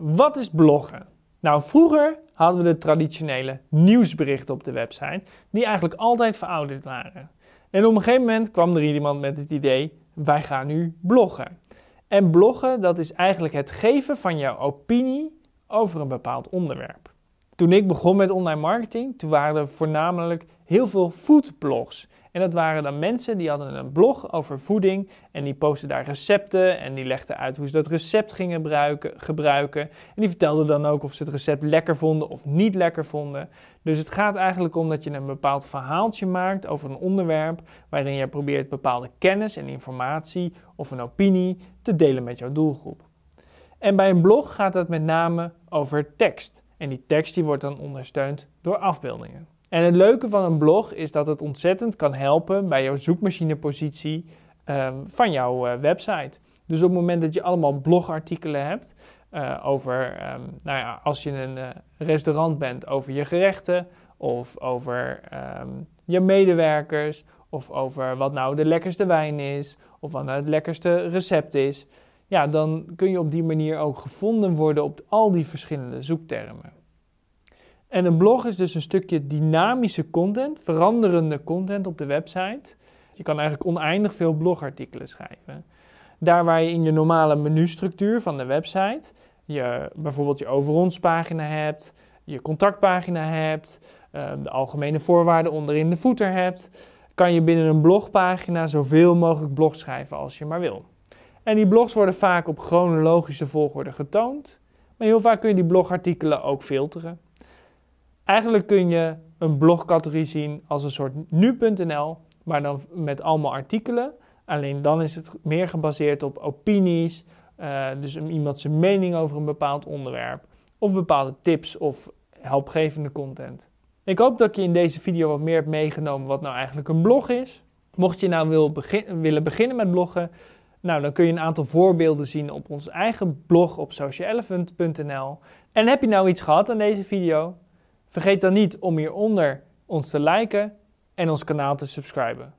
Wat is bloggen? Nou, vroeger hadden we de traditionele nieuwsberichten op de website, die eigenlijk altijd verouderd waren. En op een gegeven moment kwam er iemand met het idee: wij gaan nu bloggen. En bloggen, dat is eigenlijk het geven van jouw opinie over een bepaald onderwerp. Toen ik begon met online marketing, toen waren er voornamelijk heel veel foodblogs. En dat waren dan mensen die hadden een blog over voeding en die posten daar recepten en die legden uit hoe ze dat recept gingen gebruiken, gebruiken. En die vertelden dan ook of ze het recept lekker vonden of niet lekker vonden. Dus het gaat eigenlijk om dat je een bepaald verhaaltje maakt over een onderwerp waarin je probeert bepaalde kennis en informatie of een opinie te delen met jouw doelgroep. En bij een blog gaat het met name over tekst. En die tekst die wordt dan ondersteund door afbeeldingen. En het leuke van een blog is dat het ontzettend kan helpen bij jouw zoekmachinepositie ehm, van jouw eh, website. Dus op het moment dat je allemaal blogartikelen hebt eh, over, ehm, nou ja, als je een eh, restaurant bent, over je gerechten of over ehm, je medewerkers of over wat nou de lekkerste wijn is of wat nou het lekkerste recept is ja, dan kun je op die manier ook gevonden worden op al die verschillende zoektermen. En een blog is dus een stukje dynamische content, veranderende content op de website. Je kan eigenlijk oneindig veel blogartikelen schrijven. Daar waar je in je normale menustructuur van de website je bijvoorbeeld je over ons pagina hebt, je contactpagina hebt, eh, de algemene voorwaarden onderin de voeter hebt, kan je binnen een blogpagina zoveel mogelijk blog schrijven als je maar wil. En die blogs worden vaak op chronologische volgorde getoond. Maar heel vaak kun je die blogartikelen ook filteren. Eigenlijk kun je een blogcategorie zien als een soort nu.nl, maar dan met allemaal artikelen. Alleen dan is het meer gebaseerd op opinies, uh, dus iemand zijn mening over een bepaald onderwerp, of bepaalde tips of helpgevende content. Ik hoop dat je in deze video wat meer hebt meegenomen wat nou eigenlijk een blog is. Mocht je nou wil begin willen beginnen met bloggen, nou, dan kun je een aantal voorbeelden zien op ons eigen blog op socialelephant.nl. En heb je nou iets gehad aan deze video? Vergeet dan niet om hieronder ons te liken en ons kanaal te subscriben.